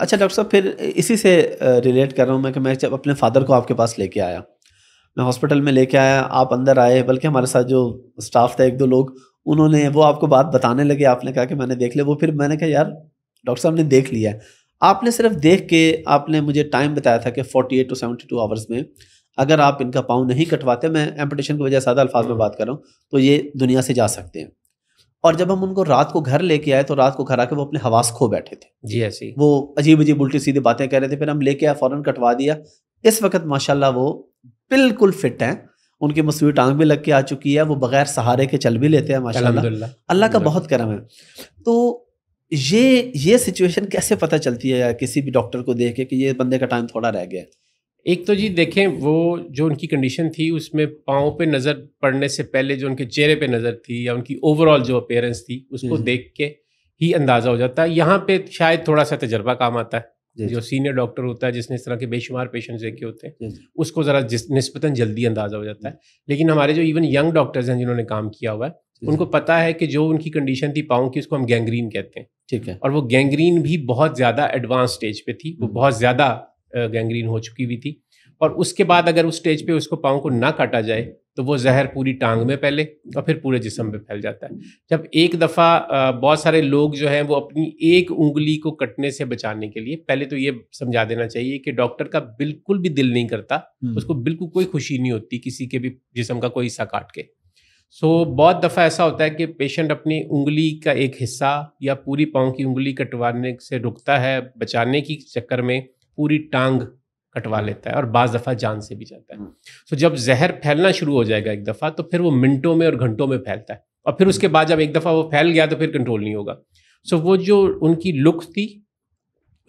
अच्छा डॉक्टर साहब फिर इसी से रिलेट कर रहा हूँ मैं कि मैं जब अपने फादर को आपके पास लेके आया मैं हॉस्पिटल में लेके आया आप अंदर आए बल्कि हमारे साथ जो स्टाफ था एक दो लोग उन्होंने वो आपको बात बताने लगे आपने कहा कि मैंने देख लिया वो फिर मैंने कहा यार डॉक्टर साहब ने देख लिया है आपने सिर्फ देख के आपने मुझे टाइम बताया था कि 48 टू 72 आवर्स में अगर आप इनका पाँव नहीं कटवाते मैं एम्पटेशन की वजह सादा अल्फाज में बात कर रहा हूँ तो ये दुनिया से जा सकते हैं और जब हम उनको रात को घर लेके आए तो रात को घर आके वो अपने हवास खो बैठे थे जी ऐसी वो अजीब अजीब उल्टी सीधी बातें कह रहे थे फिर हम लेके आए फ़ौरन कटवा दिया इस वक्त माशाल्लाह वो बिल्कुल फिट हैं उनकी मसूरी टांग भी लग के आ चुकी है वो बगैर सहारे के चल भी लेते हैं माशाल्लाह अल्लाह का बहुत करम है तो ये ये सिचुएशन कैसे पता चलती है यार किसी भी डॉक्टर को देख के कि ये बंदे का टाइम थोड़ा रह गया एक तो जी देखें वो जो उनकी कंडीशन थी उसमें पाँव पे नज़र पड़ने से पहले जो उनके चेहरे पे नज़र थी या उनकी ओवरऑल जो अपेयरेंस थी उसको हम्म। देख के ही अंदाज़ा हो जाता है यहाँ पे शायद थोड़ा सा तजर्बा काम आता है जो सीनियर डॉक्टर होता है जिसने इस तरह के बेशुमार पेशेंट्स देखे होते हैं उसको ज़रा नस्बता जल्दी अंदाज़ा हो जाता है लेकिन हमारे जो इवन यंग डॉक्टर्स हैं जिन्होंने काम किया हुआ है उनको पता है कि जो उनकी कंडीशन थी पाँव की उसको हम गैंग्रीन कहते हैं ठीक है और वो गैंग्रीन भी बहुत ज़्यादा एडवांस स्टेज पे थी वो हम्म। बहुत ज़्यादा गैंग्रीन हो चुकी हुई थी और उसके बाद अगर उस स्टेज पे उसको पाँव को ना काटा जाए तो वो जहर पूरी टांग में फैले और फिर पूरे जिसम में फैल जाता है जब एक दफ़ा बहुत सारे लोग जो हैं वो अपनी एक उंगली को कटने से बचाने के लिए पहले तो ये समझा देना चाहिए कि डॉक्टर का बिल्कुल भी दिल नहीं करता हम्म। उसको बिल्कुल कोई खुशी नहीं होती किसी के भी जिसम का कोई हिस्सा काट के सो so, बहुत दफ़ा ऐसा होता है कि पेशेंट अपनी उंगली का एक हिस्सा या पूरी पाँव की उंगली कटवाने से रुकता है बचाने की चक्कर में पूरी टांग कटवा हम्म। लेता है और बाज़ दफ़ा जान से भी जाता है सो हम्म। जब जहर फैलना शुरू हो जाएगा एक दफ़ा तो फिर वो मिनटों में और घंटों में फैलता है और फिर उसके बाद जब एक दफ़ा वो फैल गया तो फिर कंट्रोल नहीं होगा सो वो जो उनकी लुक थी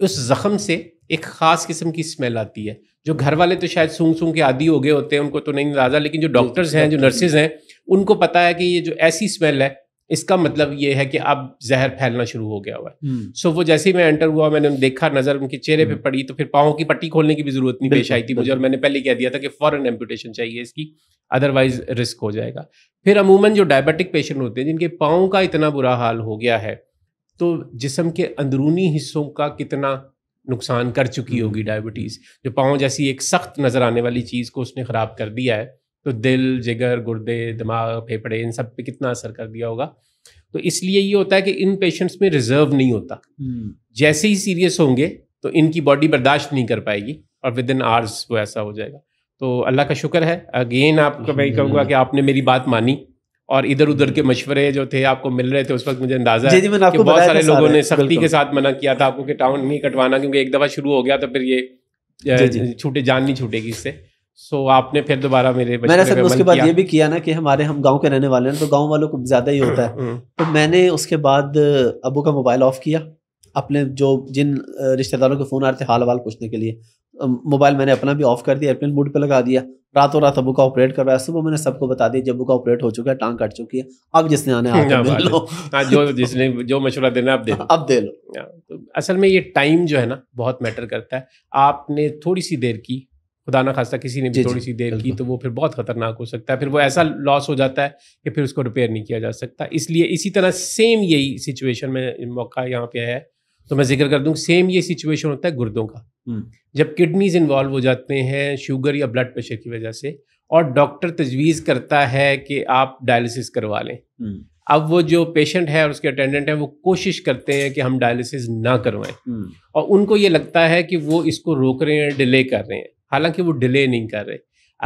उस ज़ख़म से एक ख़ास किस्म की स्मेल आती है जो घर वाले तो शायद सूंघ सूंघ के आदि हो गए होते हैं उनको तो नहीं अंदाजा लेकिन जो डॉक्टर्स हैं जो नर्सेज हैं उनको पता है कि ये जो ऐसी स्मेल है इसका मतलब ये है कि अब जहर फैलना शुरू हो गया हुआ है सो हम्म। वो जैसे ही मैं एंटर हुआ मैंने देखा नजर उनके चेहरे पे हम्म। पड़ी तो फिर पाओ की पट्टी खोलने की भी जरूरत नहीं पेश आई थी मुझे और मैंने पहले कह दिया था कि फॉरन एम्पूटेशन चाहिए इसकी अदरवाइज रिस्क हो जाएगा फिर अमूमन जो डायबिटिक पेशेंट होते हैं जिनके पाओ का इतना बुरा हाल हो गया है तो जिसम के अंदरूनी हिस्सों का कितना नुकसान कर चुकी हम्म। होगी डायबिटीज़ जो पाओ जैसी एक सख्त नज़र आने वाली चीज़ को उसने ख़राब कर दिया है तो दिल जिगर गुर्दे दिमाग फेफड़े इन सब पे कितना असर कर दिया होगा तो इसलिए ये होता है कि इन पेशेंट्स में रिजर्व नहीं होता हम्म। जैसे ही सीरियस होंगे तो इनकी बॉडी बर्दाश्त नहीं कर पाएगी और विद इन आवर्स वो ऐसा हो जाएगा तो अल्लाह का शुक्र है अगेन आपको मैं कहूँगा हम्म। कि आपने मेरी बात मानी और इधर उधर के मशवरे जो थे आपको मिल रहे थे उस वक्त मुझे अंदाजा है कि बहुत सारे लोगों ने सख्ती के साथ मना किया था आपको कि टाउन नहीं कटवाना क्योंकि एक दफ़ा शुरू हो गया तो फिर ये छूटे जान नहीं छूटेगी इससे सो so, आपने फिर दोबारा मेरे मैंने सर उसके बाद ये भी किया ना कि हमारे हम गांव के रहने वाले हैं तो गांव वालों को ज़्यादा ही होता है हम्म, हम्म। तो मैंने उसके बाद अबू का मोबाइल ऑफ किया अपने जो जिन रिश्तेदारों के फ़ोन आ रहे थे हाल वाल पूछने के लिए मोबाइल मैंने अपना भी ऑफ कर दिया एयरप्लेन मोड पर लगा दिया रातों रात अबू का ऑपरेट करवाया सुबह मैंने सबको बता दिया जब का ऑपरेट हो चुका है टांग कट चुकी है अब जिसने आने लो हाँ, जो जिसने जो मशवरा देना आप दे हाँ, अब दे लो तो असल में ये टाइम जो है ना बहुत मैटर करता है आपने थोड़ी सी देर की खुदा ना खासा किसी ने भी थोड़ी सी देर की तो वो फिर बहुत खतरनाक हो सकता है फिर वो ऐसा लॉस हो जाता है कि फिर उसको रिपेयर नहीं किया जा सकता इसलिए इसी तरह सेम यही सिचुएशन में मौका यहाँ पे है तो मैं जिक्र कर दूँ सेम ये सिचुएशन होता है गुर्दों का हम्म। जब किडनीज इन्वॉल्व हो जाते हैं शुगर या ब्लड प्रेशर की वजह से और डॉक्टर तजवीज़ करता है कि आप डायलिसिस करवा लें हम्म। अब वो जो पेशेंट है और उसके अटेंडेंट हैं वो कोशिश करते हैं कि हम डायलिसिस ना करवाएं हम्म। और उनको ये लगता है कि वो इसको रोक रहे हैं डिले कर रहे हैं हालांकि वो डिले नहीं कर रहे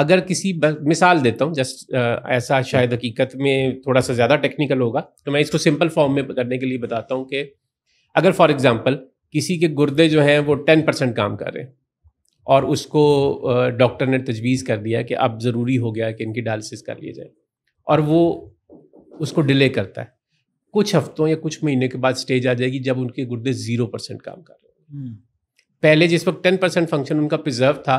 अगर किसी मिसाल देता हूँ जस्ट ऐसा शायद हकीकत में थोड़ा सा ज़्यादा टेक्निकल होगा तो मैं इसको सिंपल फॉर्म में करने के लिए बताता हूँ कि अगर फॉर एग्ज़ाम्पल किसी के गुर्दे जो हैं वो टेन परसेंट काम कर रहे हैं और उसको डॉक्टर ने तजवीज़ कर दिया कि अब ज़रूरी हो गया कि इनकी डायलिसिस कर लिए जाए और वो उसको डिले करता है कुछ हफ्तों या कुछ महीने के बाद स्टेज आ जाएगी जब उनके गुर्दे ज़ीरो परसेंट काम कर रहे हैं हम्म। पहले जिस वक्त टेन परसेंट फंक्शन उनका प्रिजर्व था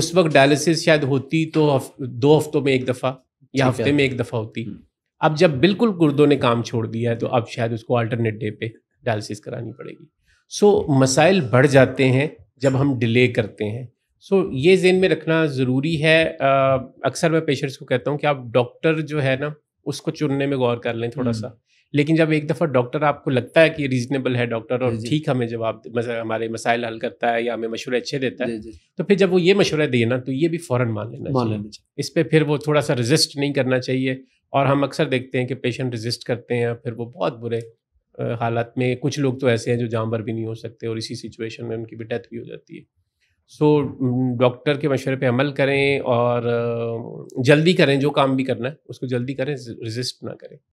उस वक्त डायलिसिस शायद होती तो हफ, दो हफ्तों में एक दफ़ा या हफ्ते में एक दफ़ा होती हम्म। अब जब बिल्कुल गुर्दों ने काम छोड़ दिया है तो अब शायद उसको अल्टरनेट डे पे डायलिसिस करानी पड़ेगी सो मसाइल बढ़ जाते हैं जब हम डिले करते हैं सो ये जेन में रखना ज़रूरी है अक्सर मैं पेशेंट्स को कहता हूँ कि आप डॉक्टर जो है ना उसको चुनने में गौर कर लें थोड़ा हम्म। सा लेकिन जब एक दफ़ा डॉक्टर आपको लगता है कि रीजनेबल है डॉक्टर और ठीक हमें जवाब हमारे मसाइल हल करता है या हमें मशवरे अच्छे देता है तो फिर जब वो ये मशवरा दिए ना तो ये भी फ़ौरन मान लेना मान लेना चाहिए इस पर फिर वो थोड़ा सा रजिस्ट नहीं करना चाहिए और हम अक्सर देखते हैं कि पेशेंट रजिस्ट करते हैं फिर वो बहुत बुरे हालात में कुछ लोग तो ऐसे हैं जो जानवर भी नहीं हो सकते और इसी सिचुएशन में उनकी भी डेथ भी हो जाती है सो डॉक्टर के मशवरे पे अमल करें और जल्दी करें जो काम भी करना है उसको जल्दी करें रिजिस्ट ना करें